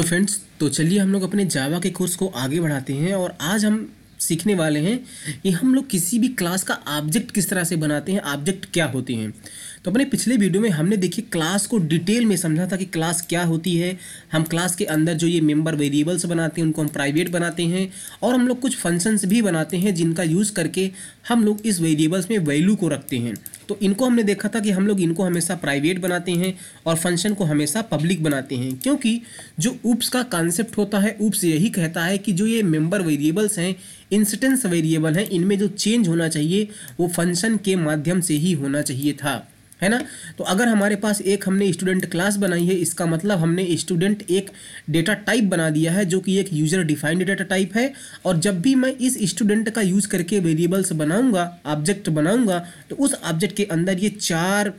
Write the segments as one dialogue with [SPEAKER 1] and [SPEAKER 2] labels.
[SPEAKER 1] तो फ्रेंड्स तो चलिए हम लोग अपने जावा के कोर्स को आगे बढ़ाते हैं और आज हम सीखने वाले हैं कि हम लोग किसी भी क्लास का ऑब्जेक्ट किस तरह से बनाते हैं ऑब्जेक्ट क्या होते हैं तो अपने पिछले वीडियो में हमने देखिए क्लास को डिटेल में समझा था कि क्लास क्या होती है हम क्लास के अंदर जो ये मेंबर वेरिएबल्स बनाते हैं उनको हम प्राइवेट बनाते हैं और हम लोग कुछ फंक्शंस भी बनाते हैं जिनका यूज़ करके हम लोग इस वेरिएबल्स में वैल्यू को रखते हैं तो इनको हमने देखा था कि हम लोग इनको हमेशा प्राइवेट बनाते हैं और फंक्शन को हमेशा पब्लिक बनाते हैं क्योंकि जो ऊप्स का कॉन्सेप्ट होता है ऊप्स यही कहता है कि जो ये मेंबर वेरिएबल्स हैं इंसिटेंस वेरिएबल हैं इनमें जो चेंज होना चाहिए वो फंक्शन के माध्यम से ही होना चाहिए था है ना तो अगर हमारे पास एक हमने स्टूडेंट क्लास बनाई है इसका मतलब हमने स्टूडेंट एक डेटा टाइप बना दिया है जो कि एक यूज़र डिफाइंड डेटा टाइप है और जब भी मैं इस स्टूडेंट का यूज़ करके वेरिएबल्स बनाऊंगा ऑब्जेक्ट बनाऊंगा तो उस ऑब्जेक्ट के अंदर ये चार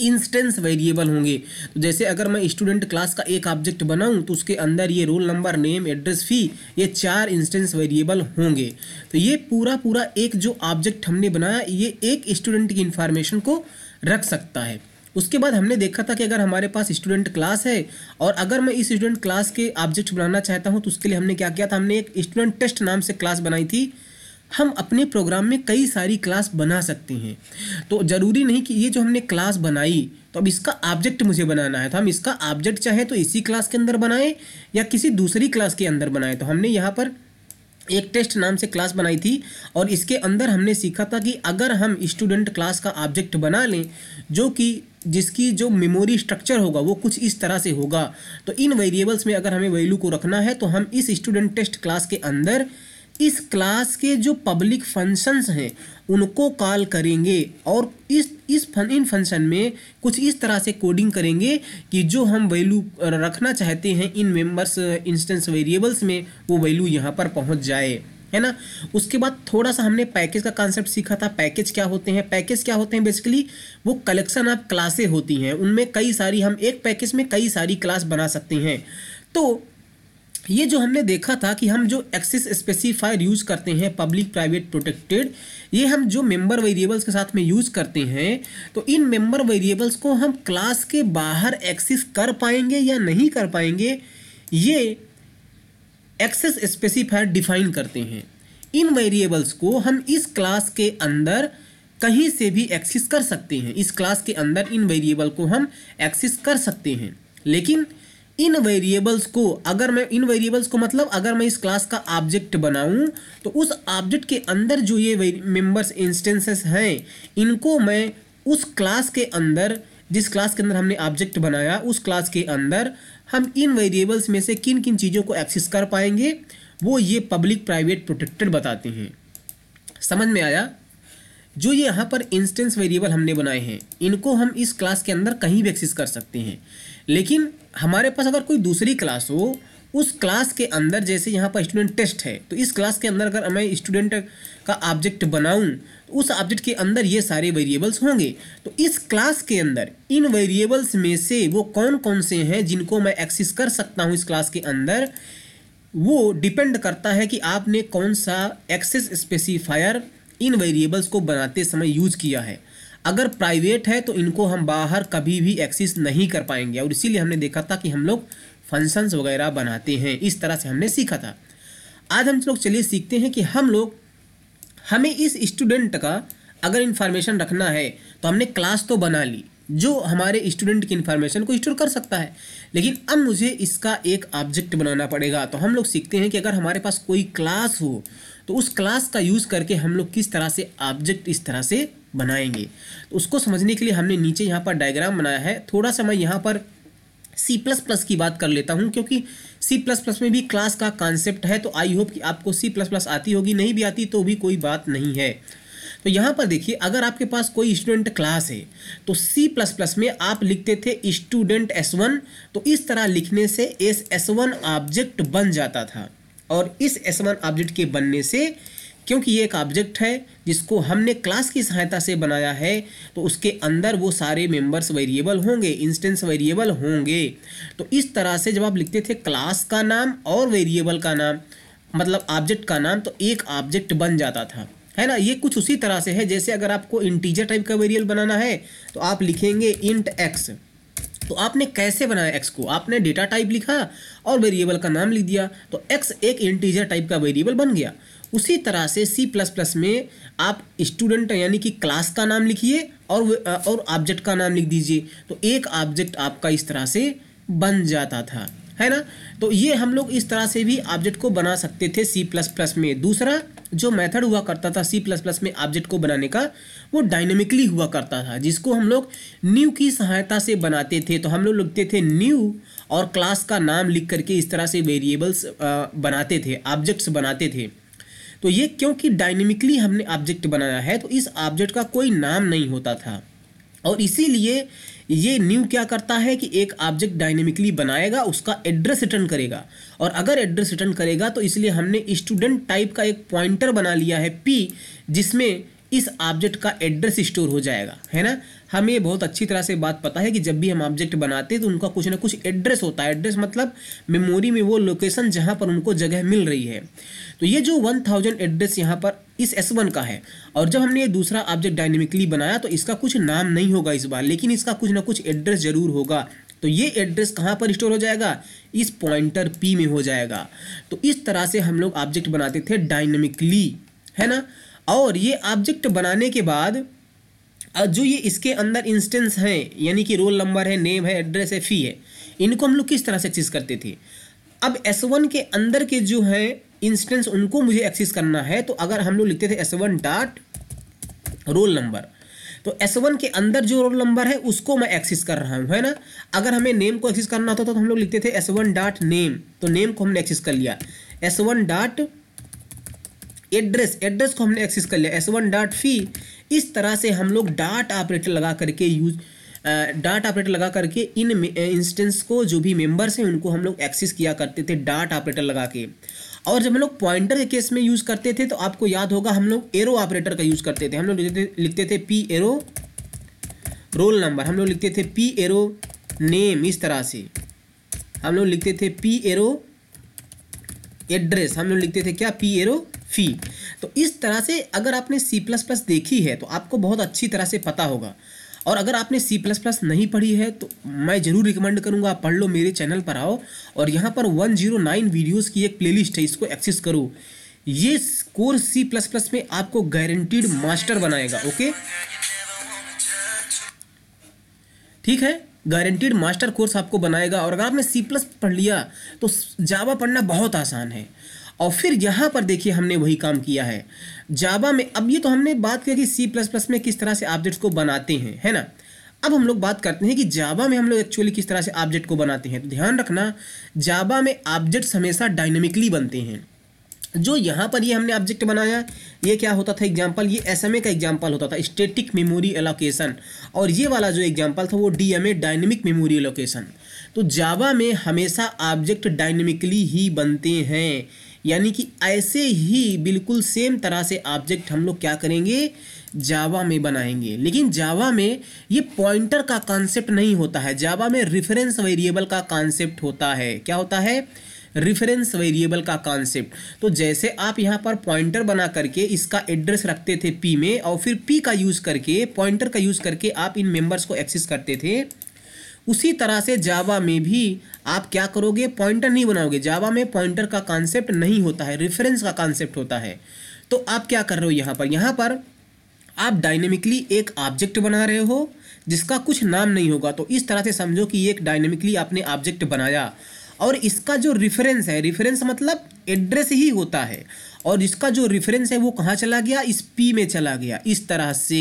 [SPEAKER 1] इंस्टेंस वेरिएबल होंगे तो जैसे अगर मैं स्टूडेंट क्लास का एक ऑब्जेक्ट बनाऊं तो उसके अंदर ये roll number name address fee ये चार इंस्टेंस वेरिएबल होंगे तो ये पूरा पूरा एक जो ऑब्जेक्ट हमने बनाया ये एक स्टूडेंट की इन्फॉर्मेशन को रख सकता है उसके बाद हमने देखा था कि अगर हमारे पास स्टूडेंट क्लास है और अगर मैं इस स्टूडेंट क्लास के ऑब्जेक्ट बनाना चाहता हूँ तो उसके लिए हमने क्या किया था हमने एक स्टूडेंट टेस्ट नाम से क्लास बनाई थी हम अपने प्रोग्राम में कई सारी क्लास बना सकते हैं तो ज़रूरी नहीं कि ये जो हमने क्लास बनाई तो अब इसका ऑब्जेक्ट मुझे बनाना है तो हम इसका ऑब्जेक्ट चाहे तो इसी क्लास के अंदर बनाएं या किसी दूसरी क्लास के अंदर बनाएं तो हमने यहाँ पर एक टेस्ट नाम से क्लास बनाई थी और इसके अंदर हमने सीखा था कि अगर हम स्टूडेंट क्लास का ऑब्जेक्ट बना लें जो कि जिसकी जो मेमोरी स्ट्रक्चर होगा वो कुछ इस तरह से होगा तो इन वेरिएबल्स में अगर हमें वैल्यू को रखना है तो हम इस स्टूडेंट टेस्ट क्लास के अंदर इस क्लास के जो पब्लिक फंक्शंस हैं उनको कॉल करेंगे और इस इस फन इन फंक्शन में कुछ इस तरह से कोडिंग करेंगे कि जो हम वैल्यू रखना चाहते हैं इन मेंबर्स इंस्टेंस वेरिएबल्स में वो वैल्यू यहाँ पर पहुँच जाए है ना उसके बाद थोड़ा सा हमने पैकेज का कॉन्सेप्ट सीखा था पैकेज क्या होते हैं पैकेज क्या होते हैं बेसिकली वो कलेक्शन ऑफ क्लासें होती हैं उनमें कई सारी हम एक पैकेज में कई सारी क्लास बना सकते हैं तो ये जो हमने देखा था कि हम जो एक्सेस स्पेसिफायर यूज़ करते हैं पब्लिक प्राइवेट प्रोटेक्टेड ये हम जो मेंबर वेरिएबल्स के साथ में यूज़ करते हैं तो इन मेंबर वेरिएबल्स को हम क्लास के बाहर एक्सिस कर पाएंगे या नहीं कर पाएंगे ये एक्सेस स्पेसिफायर डिफाइन करते हैं इन वेरिएबल्स को हम इस क्लास के अंदर कहीं से भी एक्सेस कर सकते हैं इस क्लास के अंदर इन वेरिएबल को हम एक्सेस कर सकते हैं लेकिन इन वेरिएबल्स को अगर मैं इन वेरिएबल्स को मतलब अगर मैं इस क्लास का ऑब्जेक्ट बनाऊं तो उस ऑब्जेक्ट के अंदर जो ये मेंबर्स इंस्टेंसेस हैं इनको मैं उस क्लास के अंदर जिस क्लास के अंदर हमने ऑब्जेक्ट बनाया उस क्लास के अंदर हम इन वेरिएबल्स में से किन किन चीज़ों को एक्सेस कर पाएंगे वो ये पब्लिक प्राइवेट प्रोटेक्टेड बताते हैं समझ में आया जो ये यहाँ पर इंस्टेंस वेरिएबल हमने बनाए हैं इनको हम इस क्लास के अंदर कहीं भी एक्सेस कर सकते हैं लेकिन हमारे पास अगर कोई दूसरी क्लास हो उस क्लास के अंदर जैसे यहाँ पर स्टूडेंट टेस्ट है तो इस क्लास के अंदर अगर मैं स्टूडेंट का ऑब्जेक्ट बनाऊँ तो उस ऑब्जेक्ट के अंदर ये सारे वेरिएबल्स होंगे तो इस क्लास के अंदर इन वेरिएबल्स में से वो कौन कौन से हैं जिनको मैं एक्सेस कर सकता हूँ इस क्लास के अंदर वो डिपेंड करता है कि आपने कौन सा एक्सेस स्पेसिफायर इन वेरिएबल्स को बनाते समय यूज किया है अगर प्राइवेट है तो इनको हम बाहर कभी भी एक्सेस नहीं कर पाएंगे और इसीलिए हमने देखा था कि हम लोग फंक्शंस वगैरह बनाते हैं इस तरह से हमने सीखा था आज हम लोग चलिए सीखते हैं कि हम लोग हमें इस स्टूडेंट का अगर इन्फॉर्मेशन रखना है तो हमने क्लास तो बना ली जो हमारे स्टूडेंट की इन्फॉर्मेशन को स्टोर कर सकता है लेकिन अब मुझे इसका एक ऑब्जेक्ट बनाना पड़ेगा तो हम लोग सीखते हैं कि अगर हमारे पास कोई क्लास हो तो उस क्लास का यूज़ करके हम लोग किस तरह से ऑब्जेक्ट इस तरह से बनाएंगे तो उसको समझने के लिए हमने नीचे यहाँ पर डायग्राम बनाया है थोड़ा सा मैं यहाँ पर सी प्लस प्लस की बात कर लेता हूँ क्योंकि सी प्लस प्लस में भी क्लास का कॉन्सेप्ट है तो आई होप कि आपको सी प्लस प्लस आती होगी नहीं भी आती तो भी कोई बात नहीं है तो यहाँ पर देखिए अगर आपके पास कोई स्टूडेंट क्लास है तो सी प्लस प्लस में आप लिखते थे स्टूडेंट एस वन तो इस तरह लिखने से एस एस वन ऑब्जेक्ट बन जाता था और इस एस वन ऑब्जेक्ट के बनने से क्योंकि ये एक ऑब्जेक्ट है जिसको हमने क्लास की सहायता से बनाया है तो उसके अंदर वो सारे मेंबर्स वेरिएबल होंगे इंस्टेंस वेरिएबल होंगे तो इस तरह से जब आप लिखते थे क्लास का नाम और वेरिएबल का नाम मतलब ऑब्जेक्ट का नाम तो एक ऑब्जेक्ट बन जाता था है ना ये कुछ उसी तरह से है जैसे अगर आपको इंटीजर टाइप का वेरिएबल बनाना है तो आप लिखेंगे इंट एक्स तो आपने कैसे बनाया एक्स को आपने डेटा टाइप लिखा और वेरिएबल का नाम लिख दिया तो एक्स एक इंटीजर टाइप का वेरिएबल बन गया उसी तरह से सी प्लस प्लस में आप स्टूडेंट यानी कि क्लास का नाम लिखिए और और ऑब्जेक्ट का नाम लिख दीजिए तो एक ऑब्जेक्ट आपका इस तरह से बन जाता था है ना तो ये हम लोग इस तरह से भी ऑब्जेक्ट को बना सकते थे सी प्लस प्लस में दूसरा जो मेथड हुआ करता था सी प्लस प्लस में ऑब्जेक्ट को बनाने का वो डायनेमिकली हुआ करता था जिसको हम लोग न्यू की सहायता से बनाते थे तो हम लोग लिखते थे न्यू और क्लास का नाम लिख करके इस तरह से वेरिएबल्स बनाते थे ऑब्जेक्ट्स बनाते थे तो ये क्योंकि डायनेमिकली हमने ऑब्जेक्ट बनाया है तो इस ऑब्जेक्ट का कोई नाम नहीं होता था और इसीलिए ये न्यू क्या करता है कि एक ऑब्जेक्ट डायनेमिकली बनाएगा उसका एड्रेस रिटर्न करेगा और अगर एड्रेस रिटर्न करेगा तो इसलिए हमने स्टूडेंट टाइप का एक पॉइंटर बना लिया है पी जिसमें इस ऑब्जेक्ट का एड्रेस स्टोर हो जाएगा है ना हमें बहुत अच्छी तरह से बात पता है कि जब भी हम ऑब्जेक्ट बनाते हैं तो उनका कुछ ना कुछ एड्रेस होता है एड्रेस मतलब मेमोरी में वो लोकेशन जहाँ पर उनको जगह मिल रही है तो ये जो वन थाउजेंड एड्रेस यहाँ पर इस एस वन का है और जब हमने ये दूसरा ऑब्जेक्ट डायनेमिकली बनाया तो इसका कुछ नाम नहीं होगा इस बार लेकिन इसका कुछ ना कुछ एड्रेस ज़रूर होगा तो ये एड्रेस कहाँ पर स्टोर हो जाएगा इस पॉइंटर पी में हो जाएगा तो इस तरह से हम लोग ऑब्जेक्ट बनाते थे डायनेमिकली है ना और ये ऑब्जेक्ट बनाने के बाद जो ये इसके अंदर इंस्टेंस हैं यानी कि रोल नंबर है नेम है एड्रेस है फ़ी है इनको हम लोग किस तरह से एक्सेस करते थे अब एस वन के अंदर के जो हैं इंस्टेंस उनको मुझे एक्सेस करना है तो अगर हम लोग लिखते थे S one dot roll number तो एस वन के अंदर जो रोल नंबर है उसको मैं एक्सेस कर रहा हूँ है ना अगर हमें नेम को एक्सेस करना होता तो हम लोग लिखते थे एस वन डॉट नेम तो नेम को हमने एक्सेस कर लिया S one dot address address को हमने एक्सेस कर लिया एस वन डॉट फी इस तरह से हम लोग डाट ऑपरेटर लगा करके यूज डाट ऑपरेटर लगा करके इन इंस्टेंस को जो भी मेम्बर्स हैं उनको हम लोग एक्सेस किया करते थे डाट ऑपरेटर लगा के और जब हम लोग पॉइंटर के केस में यूज़ करते थे तो आपको याद होगा हम लोग एरो ऑपरेटर का यूज़ करते थे हम लोग लिखते थे पी एरो रोल नंबर हम लोग लिखते थे पी एरो नेम इस तरह से हम लोग लिखते थे पी एरो एड्रेस हम लोग लिखते थे क्या पी एरो फी तो इस तरह से अगर आपने सी प्लस प्लस देखी है तो आपको बहुत अच्छी तरह से पता होगा और अगर आपने सी प्लस प्लस नहीं पढ़ी है तो मैं ज़रूर रिकमेंड करूँगा आप पढ़ लो मेरे चैनल पर आओ और यहाँ पर 109 वीडियोज़ की एक प्लेलिस्ट है इसको एक्सेस करो ये कोर्स सी प्लस प्लस में आपको गारंटीड मास्टर बनाएगा ओके ठीक है गारंटीड मास्टर कोर्स आपको बनाएगा और अगर आपने सी प्लस पढ़ लिया तो जावा पढ़ना बहुत आसान है और फिर यहाँ पर देखिए हमने वही काम किया है जावा में अब ये तो हमने बात किया कि सी प्लस प्लस में किस तरह से ऑब्जेक्ट्स को बनाते हैं है ना अब हम लोग बात करते हैं कि जावा में हम लोग एक्चुअली किस तरह से ऑब्जेक्ट को बनाते हैं तो ध्यान रखना जावा में ऑब्जेक्ट्स हमेशा डायनेमिकली बनते हैं जो यहाँ पर ये हमने ऑब्जेक्ट बनाया ये क्या होता था एग्जाम्पल ये एस का एग्जाम्पल होता था स्टेटिक मेमोरी एलोकेशन और ये वाला जो एग्जाम्पल था वो D M A dynamic memory allocation तो जावा में हमेशा ऑब्जेक्ट डायनेमिकली ही बनते हैं यानी कि ऐसे ही बिल्कुल सेम तरह से ऑब्जेक्ट हम लोग क्या करेंगे जावा में बनाएंगे लेकिन जावा में ये पॉइंटर का कॉन्सेप्ट नहीं होता है जावा में रिफरेंस वेरिएबल का कॉन्सेप्ट होता है क्या होता है रेफरेंस वेरिएबल का कॉन्सेप्ट तो जैसे आप यहाँ पर पॉइंटर बना करके इसका एड्रेस रखते थे पी में और फिर पी का यूज़ करके पॉइंटर का यूज़ करके आप इन मेम्बर्स को एक्सेस करते थे उसी तरह से जावा में भी आप क्या करोगे पॉइंटर नहीं बनाओगे जावा में पॉइंटर का कॉन्सेप्ट नहीं होता है रेफरेंस का कॉन्सेप्ट होता है तो आप क्या कर रहे हो यहाँ पर यहाँ पर आप डायनेमिकली एक ऑब्जेक्ट बना रहे हो जिसका कुछ नाम नहीं होगा तो इस तरह से समझो कि एक डायनेमिकली आपने ऑब्जेक्ट बनाया और इसका जो रेफरेंस है रेफरेंस मतलब एड्रेस ही होता है और इसका जो रेफरेंस है वो कहाँ चला गया इस पी में चला गया इस तरह से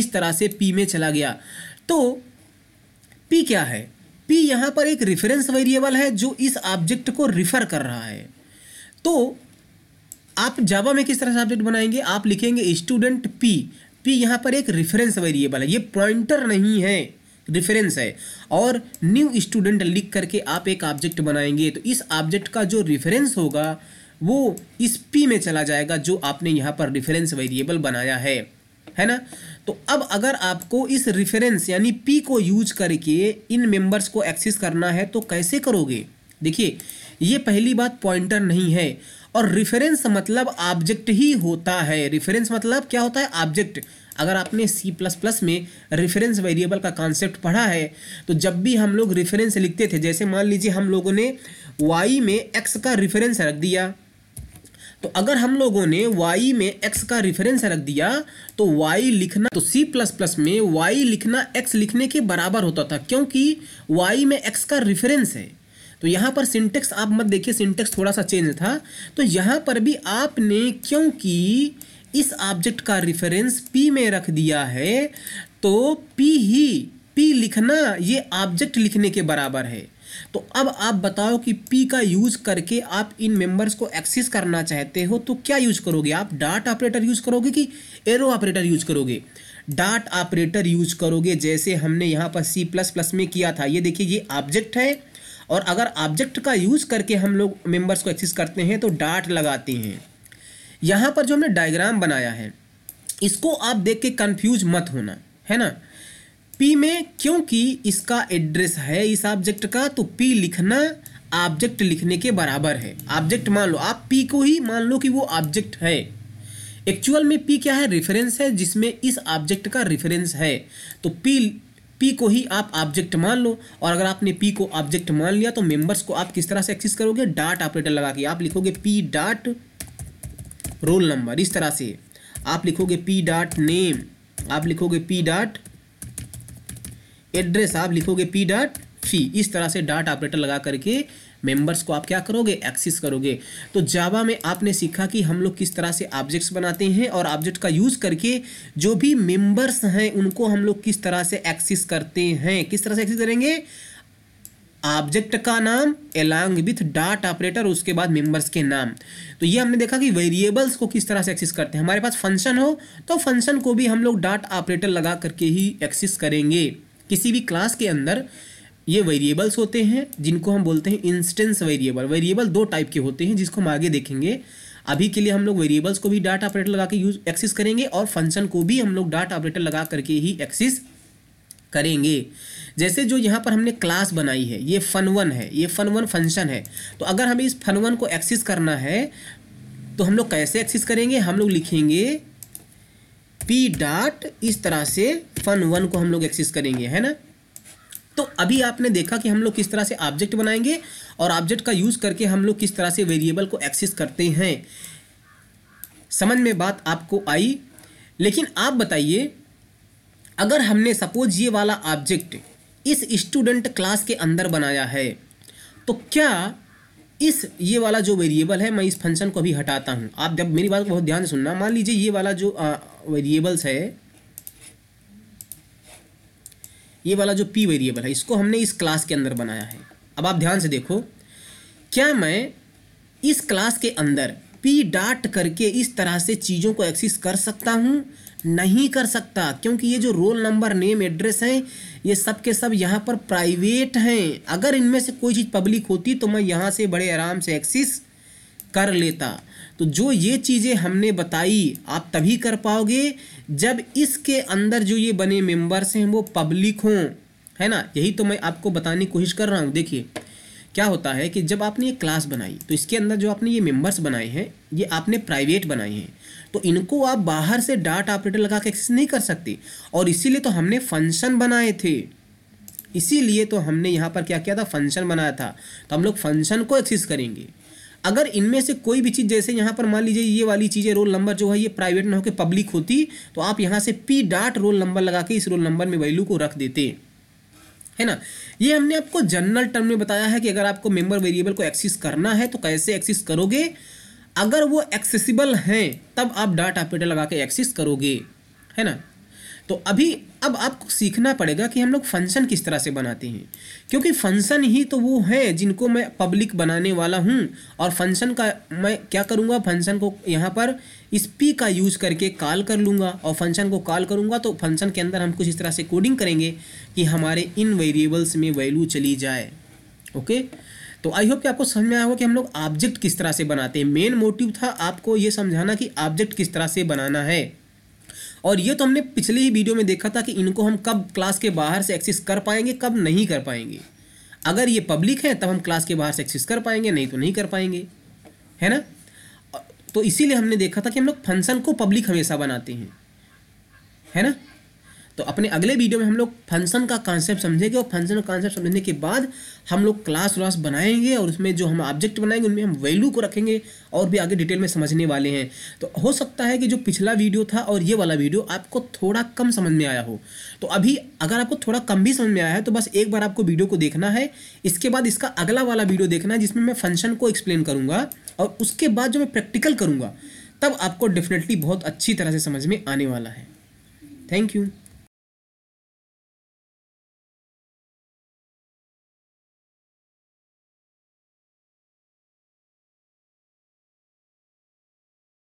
[SPEAKER 1] इस तरह से पी में चला गया तो पी क्या है पी यहाँ पर एक रेफरेंस वेरिएबल है जो इस ऑब्जेक्ट को रिफ़र कर रहा है तो आप जावा में किस तरह से ऑब्जेक्ट बनाएंगे आप लिखेंगे स्टूडेंट पी पी यहाँ पर एक रेफरेंस वेरिएबल है ये पॉइंटर नहीं है रेफरेंस है और न्यू स्टूडेंट लिख करके आप एक ऑब्जेक्ट बनाएंगे तो इस ऑब्जेक्ट का जो रेफरेंस होगा वो इस पी में चला जाएगा जो आपने यहाँ पर रेफरेंस वेरिएबल बनाया है है ना तो अब अगर आपको इस रेफरेंस यानी पी को यूज करके इन मेंबर्स को एक्सेस करना है तो कैसे करोगे देखिए ये पहली बात पॉइंटर नहीं है और रेफरेंस मतलब ऑब्जेक्ट ही होता है रेफरेंस मतलब क्या होता है ऑब्जेक्ट अगर आपने C++ में रेफरेंस वेरिएबल का कॉन्सेप्ट पढ़ा है तो जब भी हम लोग रेफरेंस लिखते थे जैसे मान लीजिए हम लोगों ने y में x का रेफरेंस रख दिया तो अगर हम लोगों ने y में x का रेफरेंस रख दिया तो y लिखना तो c में y लिखना x लिखने के बराबर होता था क्योंकि y में x का रेफरेंस है तो यहाँ पर सिंटेक्स आप मत देखिए सिंटेक्स थोड़ा सा चेंज था तो यहाँ पर भी आपने क्योंकि इस ऑब्जेक्ट का रेफरेंस पी में रख दिया है तो पी ही पी लिखना ये ऑब्जेक्ट लिखने के बराबर है तो अब आप बताओ कि पी का यूज करके आप इन मेंबर्स को एक्सेस करना चाहते हो तो क्या यूज करोगे आप डार्ट ऑपरेटर यूज करोगे कि एरो ऑपरेटर यूज करोगे डाट ऑपरेटर यूज करोगे जैसे हमने यहाँ पर सी प्लस प्लस में किया था ये देखिए ये ऑब्जेक्ट है और अगर ऑब्जेक्ट का यूज करके हम लोग मेंबर्स को एक्सेस करते हैं तो डाट लगाते हैं यहाँ पर जो हमने डायग्राम बनाया है इसको आप देख के कन्फ्यूज मत होना है ना पी में क्योंकि इसका एड्रेस है इस ऑब्जेक्ट का तो पी लिखना ऑब्जेक्ट लिखने के बराबर है ऑब्जेक्ट मान लो आप पी को ही मान लो कि वो ऑब्जेक्ट है एक्चुअल में पी क्या है रेफरेंस है जिसमें इस ऑब्जेक्ट का रेफरेंस है तो पी पी को ही आप ऑब्जेक्ट मान लो और अगर आपने पी को ऑब्जेक्ट मान लिया तो मेंबर्स को आप किस तरह से एक्सेस करोगे डाट ऑपरेटर लगा के आप लिखोगे पी डाट रोल नंबर इस तरह से आप लिखोगे पी डॉट नेम आप लिखोगे पी डॉट एड्रेस आप लिखोगे पी डॉट फी इस तरह से डॉट ऑपरेटर लगा करके मेंबर्स को आप क्या करोगे एक्सेस करोगे तो जावा में आपने सीखा कि हम लोग किस तरह से ऑब्जेक्ट्स बनाते हैं और ऑब्जेक्ट का यूज़ करके जो भी मेंबर्स हैं उनको हम लोग किस तरह से एक्सेस करते हैं किस तरह से एक्सेस करेंगे ऑब्जेक्ट का नाम एलॉन्ग विथ डॉट ऑपरेटर उसके बाद मेंबर्स के नाम तो ये हमने देखा कि वेरिएबल्स को किस तरह से एक्सेस करते हैं हमारे पास फंक्शन हो तो फंक्शन को भी हम लोग डॉट ऑपरेटर लगा करके ही एक्सेस करेंगे किसी भी क्लास के अंदर ये वेरिएबल्स होते हैं जिनको हम बोलते हैं इंस्टेंस वेरिएबल वेरिएबल दो टाइप के होते हैं जिसको हम आगे देखेंगे अभी के लिए हम लोग वेरिएबल्स को भी डाटा ऑपरेटर लगा के यूज एक्सेस करेंगे और फंक्शन को भी हम लोग डाटा ऑपरेटर लगा करके ही एक्सेस करेंगे जैसे जो यहाँ पर हमने क्लास बनाई है ये फन वन है ये फन वन फंक्शन है तो अगर हमें इस फन वन को एक्सेस करना है तो हम लोग कैसे एक्सेस करेंगे हम लोग लिखेंगे पी डॉट इस तरह से फन वन को हम लोग एक्सेस करेंगे है ना तो अभी आपने देखा कि हम लोग किस तरह से ऑब्जेक्ट बनाएंगे और ऑब्जेक्ट का यूज़ करके हम लोग किस तरह से वेरिएबल को एक्सेस करते हैं समझ में बात आपको आई लेकिन आप बताइए अगर हमने सपोज ये वाला ऑब्जेक्ट इस स्टूडेंट क्लास के अंदर बनाया है तो क्या इस ये वाला जो वेरिएबल है मैं इस फंक्शन को भी हटाता हूँ आप जब मेरी बात को बहुत ध्यान से सुनना मान लीजिए ये वाला जो वेरिएबल्स है ये वाला जो पी वेरिएबल है इसको हमने इस क्लास के अंदर बनाया है अब आप ध्यान से देखो क्या मैं इस क्लास के अंदर पी डाट करके इस तरह से चीज़ों को एक्सिस कर सकता हूँ नहीं कर सकता क्योंकि ये जो रोल नंबर नेम एड्रेस हैं ये सब के सब यहाँ पर प्राइवेट हैं अगर इनमें से कोई चीज़ पब्लिक होती तो मैं यहाँ से बड़े आराम से एक्सेस कर लेता तो जो ये चीज़ें हमने बताई आप तभी कर पाओगे जब इसके अंदर जो ये बने मेंबर्स हैं वो पब्लिक हों है ना यही तो मैं आपको बताने की कोशिश कर रहा हूँ देखिए क्या होता है कि जब आपने ये क्लास बनाई तो इसके अंदर जो आपने ये मेम्बर्स बनाए हैं ये आपने प्राइवेट बनाए हैं तो इनको आप बाहर से डाट ऑपरेटर लगा के एक्सेस नहीं कर सकते और इसीलिए तो हमने फंक्शन बनाए थे इसीलिए तो हमने यहाँ पर क्या किया था फंक्शन बनाया था तो हम लोग फंक्शन को एक्सेस करेंगे अगर इनमें से कोई भी चीज़ जैसे यहाँ पर मान लीजिए ये वाली चीज़ें रोल नंबर जो है ये प्राइवेट ना होकर पब्लिक होती तो आप यहाँ से पी डाट रोल नंबर लगा के इस रोल नंबर में वैल्यू को रख देते है ना ये हमने आपको जनरल टर्म में बताया है कि अगर आपको मेंबर वेरिएबल को एक्सिस करना है तो कैसे एक्सेस करोगे अगर वो एक्सेसिबल हैं तब आप डाटा ऑपरेटर लगा के एक्सेस करोगे है ना तो अभी अब आपको सीखना पड़ेगा कि हम लोग फंक्शन किस तरह से बनाते हैं क्योंकि फंक्शन ही तो वो है जिनको मैं पब्लिक बनाने वाला हूँ और फंक्शन का मैं क्या करूँगा फंक्शन को यहाँ पर इस पी का यूज करके कॉल कर लूँगा और फंक्शन को कॉल करूँगा तो फंक्शन के अंदर हम कुछ इस तरह से कोडिंग करेंगे कि हमारे इन वेरिएबल्स में वैल्यू चली जाए ओके तो आई होप कि आपको समझ में आया होगा कि हम लोग ऑब्जेक्ट किस तरह से बनाते हैं मेन मोटिव था आपको ये समझाना कि ऑब्जेक्ट किस तरह से बनाना है और ये तो हमने पिछले ही वीडियो में देखा था कि इनको हम कब क्लास के बाहर से एक्सेस कर पाएंगे कब नहीं कर पाएंगे अगर ये पब्लिक है तब हम क्लास के बाहर से एक्सेस कर पाएंगे नहीं तो नहीं कर पाएंगे है ना तो इसीलिए हमने देखा था कि हम लोग फंक्शन को पब्लिक हमेशा बनाते हैं है ना तो अपने अगले वीडियो में हम लोग फंक्शन का कॉन्सेप्ट समझेंगे और फंक्शन का कॉन्सेप्ट समझने के बाद हम लोग क्लास व्लास बनाएंगे और उसमें जो हम ऑब्जेक्ट बनाएंगे उनमें हम वैल्यू को रखेंगे और भी आगे डिटेल में समझने वाले हैं तो हो सकता है कि जो पिछला वीडियो था और ये वाला वीडियो आपको थोड़ा कम समझ में आया हो तो अभी अगर आपको थोड़ा कम भी समझ में आया है तो बस एक बार आपको वीडियो को देखना है इसके बाद इसका अगला वाला वीडियो देखना है जिसमें मैं फंक्शन को एक्सप्लेन करूँगा और उसके बाद जो मैं प्रैक्टिकल करूँगा तब आपको डेफिनेटली बहुत अच्छी तरह से समझ में आने वाला है थैंक यू